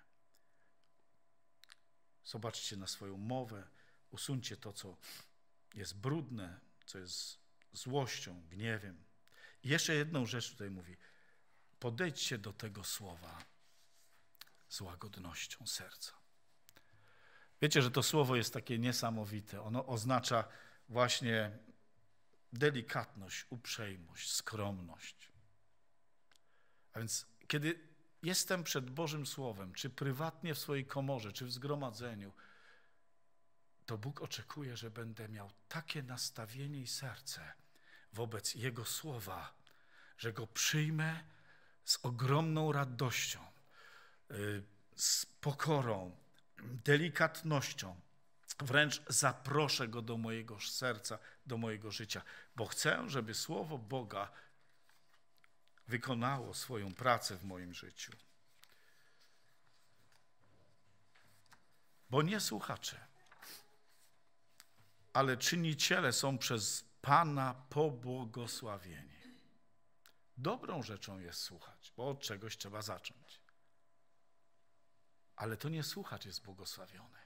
Speaker 1: Zobaczcie na swoją mowę, usuńcie to, co jest brudne, co jest złością, gniewem. I jeszcze jedną rzecz tutaj mówi: podejdźcie do tego słowa z łagodnością serca. Wiecie, że to słowo jest takie niesamowite. Ono oznacza właśnie delikatność, uprzejmość, skromność. A więc, kiedy jestem przed Bożym Słowem, czy prywatnie w swojej komorze, czy w zgromadzeniu, to Bóg oczekuje, że będę miał takie nastawienie i serce wobec Jego Słowa, że go przyjmę z ogromną radością, y, z pokorą, delikatnością. Wręcz zaproszę go do mojego serca, do mojego życia, bo chcę, żeby słowo Boga wykonało swoją pracę w moim życiu. Bo nie słuchacze, ale czyniciele są przez Pana pobłogosławieni. Dobrą rzeczą jest słuchać, bo od czegoś trzeba zacząć. Ale to nie słuchać jest błogosławiony.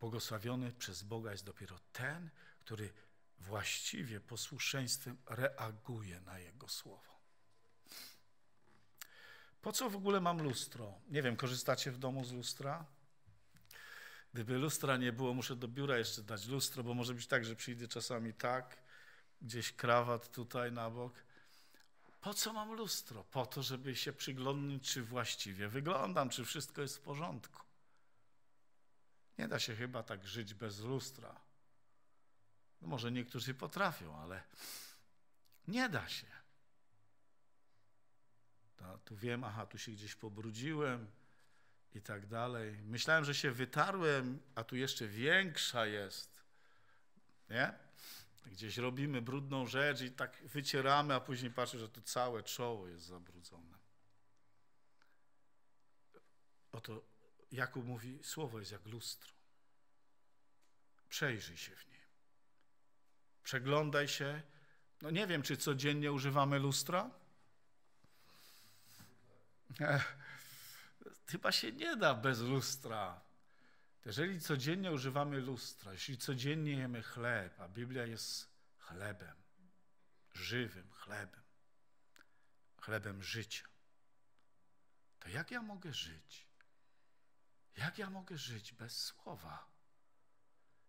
Speaker 1: Błogosławiony przez Boga jest dopiero ten, który właściwie posłuszeństwem reaguje na Jego słowo. Po co w ogóle mam lustro? Nie wiem, korzystacie w domu z lustra? Gdyby lustra nie było, muszę do biura jeszcze dać lustro, bo może być tak, że przyjdę czasami tak, gdzieś krawat tutaj na bok, po co mam lustro? Po to, żeby się przyglądać, czy właściwie wyglądam, czy wszystko jest w porządku. Nie da się chyba tak żyć bez lustra. No może niektórzy potrafią, ale nie da się. No, tu wiem, aha, tu się gdzieś pobrudziłem i tak dalej. Myślałem, że się wytarłem, a tu jeszcze większa jest. Nie? gdzieś robimy brudną rzecz i tak wycieramy, a później patrzę, że to całe czoło jest zabrudzone. Oto Jakub mówi, słowo jest jak lustro. Przejrzyj się w nim. Przeglądaj się. No nie wiem, czy codziennie używamy lustra? Ech, chyba się nie da bez lustra. Jeżeli codziennie używamy lustra, jeśli codziennie jemy chleb, a Biblia jest chlebem, żywym chlebem, chlebem życia, to jak ja mogę żyć? Jak ja mogę żyć bez słowa?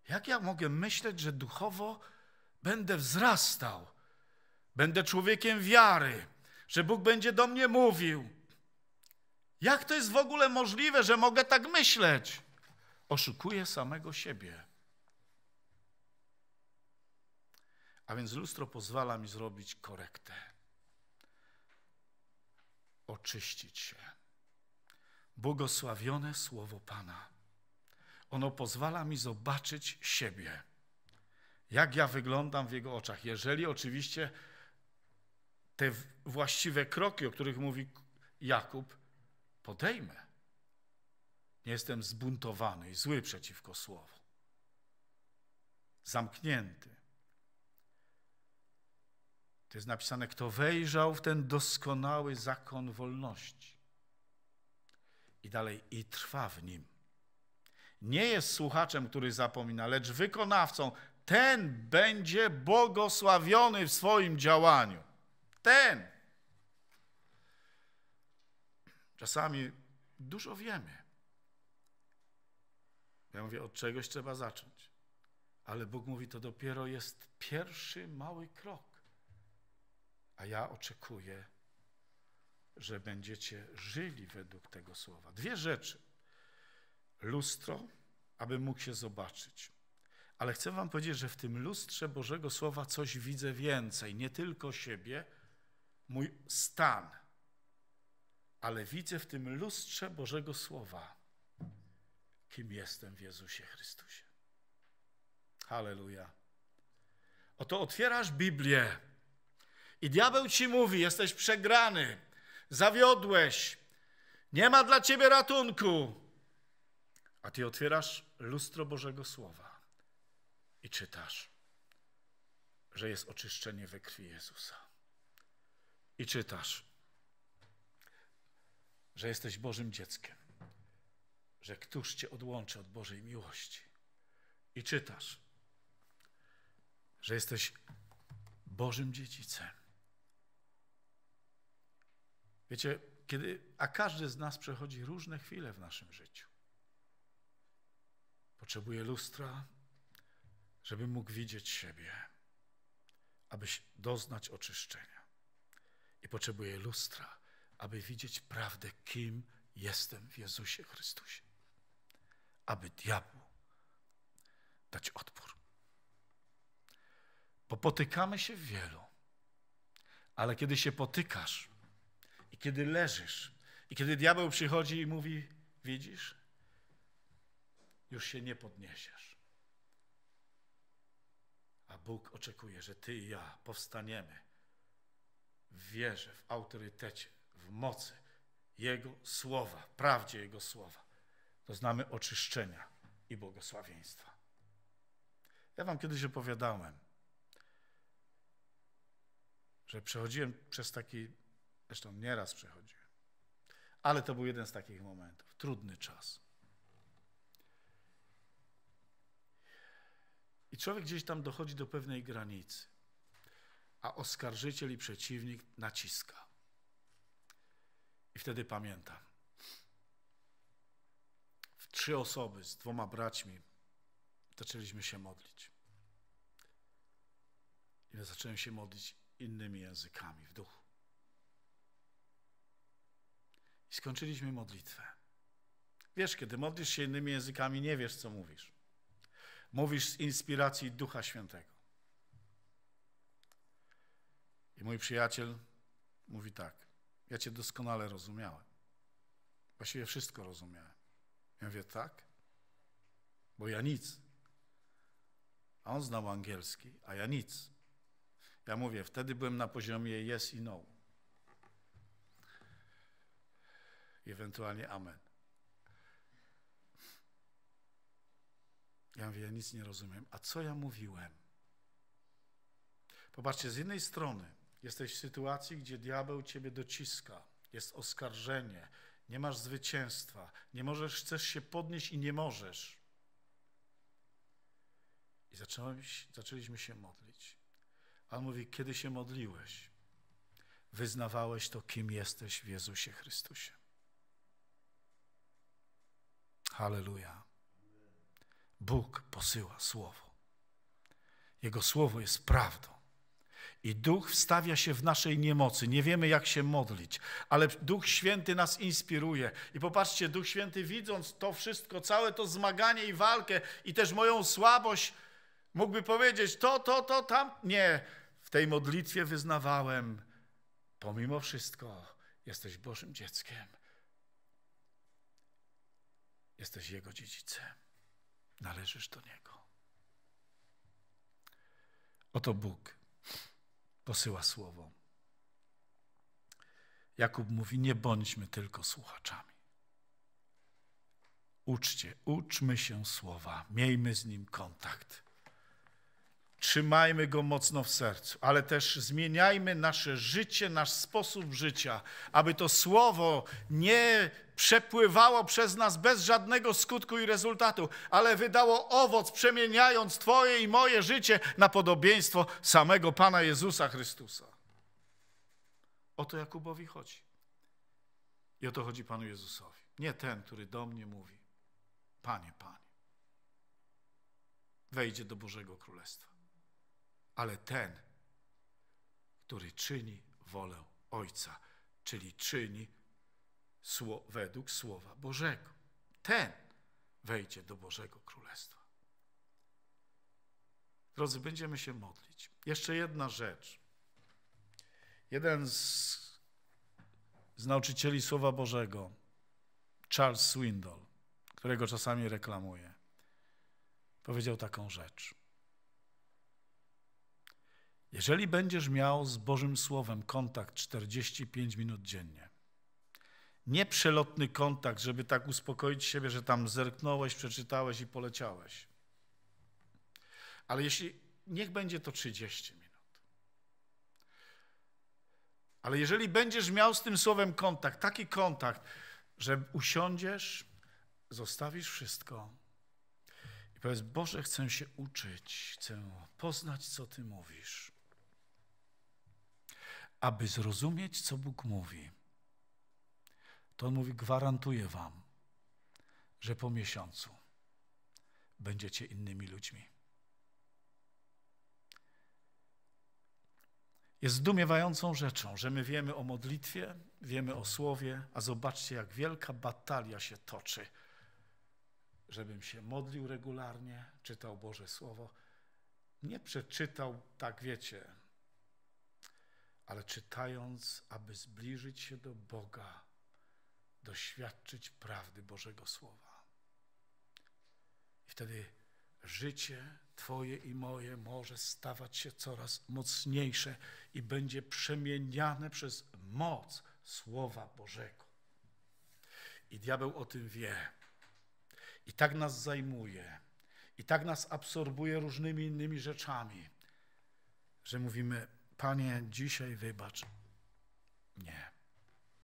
Speaker 1: Jak ja mogę myśleć, że duchowo będę wzrastał, będę człowiekiem wiary, że Bóg będzie do mnie mówił? Jak to jest w ogóle możliwe, że mogę tak myśleć? oszukuje samego siebie. A więc lustro pozwala mi zrobić korektę, oczyścić się. Błogosławione słowo Pana. Ono pozwala mi zobaczyć siebie, jak ja wyglądam w Jego oczach. Jeżeli oczywiście te właściwe kroki, o których mówi Jakub, podejmę. Nie jestem zbuntowany i zły przeciwko Słowu. Zamknięty. To jest napisane, kto wejrzał w ten doskonały zakon wolności. I dalej, i trwa w nim. Nie jest słuchaczem, który zapomina, lecz wykonawcą. Ten będzie błogosławiony w swoim działaniu. Ten. Czasami dużo wiemy. Ja mówię, od czegoś trzeba zacząć. Ale Bóg mówi, to dopiero jest pierwszy mały krok. A ja oczekuję, że będziecie żyli według tego słowa. Dwie rzeczy. Lustro, aby mógł się zobaczyć. Ale chcę wam powiedzieć, że w tym lustrze Bożego Słowa coś widzę więcej. Nie tylko siebie, mój stan, ale widzę w tym lustrze Bożego Słowa kim jestem w Jezusie Chrystusie. Halleluja. Oto otwierasz Biblię i diabeł ci mówi: jesteś przegrany, zawiodłeś, nie ma dla ciebie ratunku. A ty otwierasz lustro Bożego Słowa i czytasz, że jest oczyszczenie we krwi Jezusa. I czytasz, że jesteś Bożym dzieckiem że któż cię odłączy od Bożej miłości. I czytasz, że jesteś Bożym dziedzicem. Wiecie, kiedy, a każdy z nas przechodzi różne chwile w naszym życiu. Potrzebuje lustra, żeby mógł widzieć siebie, abyś doznać oczyszczenia. I potrzebuje lustra, aby widzieć prawdę, kim jestem w Jezusie Chrystusie aby diabłu dać odpór. Bo potykamy się wielu, ale kiedy się potykasz i kiedy leżysz, i kiedy diabeł przychodzi i mówi: Widzisz, już się nie podniesiesz. A Bóg oczekuje, że ty i ja powstaniemy w wierze, w autorytecie, w mocy Jego słowa, prawdzie Jego słowa doznamy oczyszczenia i błogosławieństwa. Ja wam kiedyś opowiadałem, że przechodziłem przez taki, zresztą nieraz przechodziłem, ale to był jeden z takich momentów, trudny czas. I człowiek gdzieś tam dochodzi do pewnej granicy, a oskarżyciel i przeciwnik naciska. I wtedy pamiętam, trzy osoby z dwoma braćmi zaczęliśmy się modlić. I ja zacząłem się modlić innymi językami w duchu. I skończyliśmy modlitwę. Wiesz, kiedy modlisz się innymi językami, nie wiesz, co mówisz. Mówisz z inspiracji Ducha Świętego. I mój przyjaciel mówi tak: Ja cię doskonale rozumiałem. Właściwie wszystko rozumiałem. Ja mówię, tak? Bo ja nic. A on znał angielski, a ja nic. Ja mówię, wtedy byłem na poziomie yes i no. Ewentualnie amen. Ja mówię, ja nic nie rozumiem. A co ja mówiłem? Popatrzcie, z jednej strony jesteś w sytuacji, gdzie diabeł ciebie dociska, jest oskarżenie, nie masz zwycięstwa. Nie możesz, chcesz się podnieść i nie możesz. I zaczęliśmy się modlić. A on mówi, kiedy się modliłeś, wyznawałeś to, kim jesteś w Jezusie Chrystusie. Halleluja. Bóg posyła Słowo. Jego Słowo jest prawdą. I Duch wstawia się w naszej niemocy. Nie wiemy, jak się modlić, ale Duch Święty nas inspiruje. I popatrzcie, Duch Święty, widząc to wszystko, całe to zmaganie i walkę, i też moją słabość, mógłby powiedzieć: to, to, to, tam. Nie, w tej modlitwie wyznawałem, pomimo wszystko, jesteś Bożym dzieckiem. Jesteś Jego dziedzicem. Należysz do Niego. Oto Bóg posyła słowo. Jakub mówi: Nie bądźmy tylko słuchaczami. Uczcie, uczmy się słowa, miejmy z nim kontakt. Trzymajmy go mocno w sercu, ale też zmieniajmy nasze życie, nasz sposób życia, aby to słowo nie przepływało przez nas bez żadnego skutku i rezultatu, ale wydało owoc, przemieniając Twoje i moje życie na podobieństwo samego Pana Jezusa Chrystusa. O to Jakubowi chodzi. I o to chodzi Panu Jezusowi. Nie ten, który do mnie mówi: Panie, Panie, wejdzie do Bożego Królestwa ale ten, który czyni wolę Ojca, czyli czyni sło, według Słowa Bożego. Ten wejdzie do Bożego Królestwa. Drodzy, będziemy się modlić. Jeszcze jedna rzecz. Jeden z, z nauczycieli Słowa Bożego, Charles Swindoll, którego czasami reklamuję, powiedział taką rzecz – jeżeli będziesz miał z Bożym Słowem kontakt 45 minut dziennie, nie przelotny kontakt, żeby tak uspokoić siebie, że tam zerknąłeś, przeczytałeś i poleciałeś. Ale jeśli niech będzie to 30 minut. Ale jeżeli będziesz miał z tym słowem kontakt, taki kontakt, że usiądziesz, zostawisz wszystko i powiedz: Boże, chcę się uczyć, chcę poznać, co Ty mówisz aby zrozumieć, co Bóg mówi, to On mówi: Gwarantuję Wam, że po miesiącu będziecie innymi ludźmi. Jest zdumiewającą rzeczą, że my wiemy o modlitwie, wiemy o słowie, a zobaczcie, jak wielka batalia się toczy, żebym się modlił regularnie, czytał Boże Słowo. Nie przeczytał, tak wiecie, ale czytając, aby zbliżyć się do Boga, doświadczyć prawdy Bożego Słowa. I wtedy życie Twoje i moje może stawać się coraz mocniejsze i będzie przemieniane przez moc Słowa Bożego. I diabeł o tym wie. I tak nas zajmuje. I tak nas absorbuje różnymi innymi rzeczami, że mówimy, Panie, dzisiaj wybacz. Nie.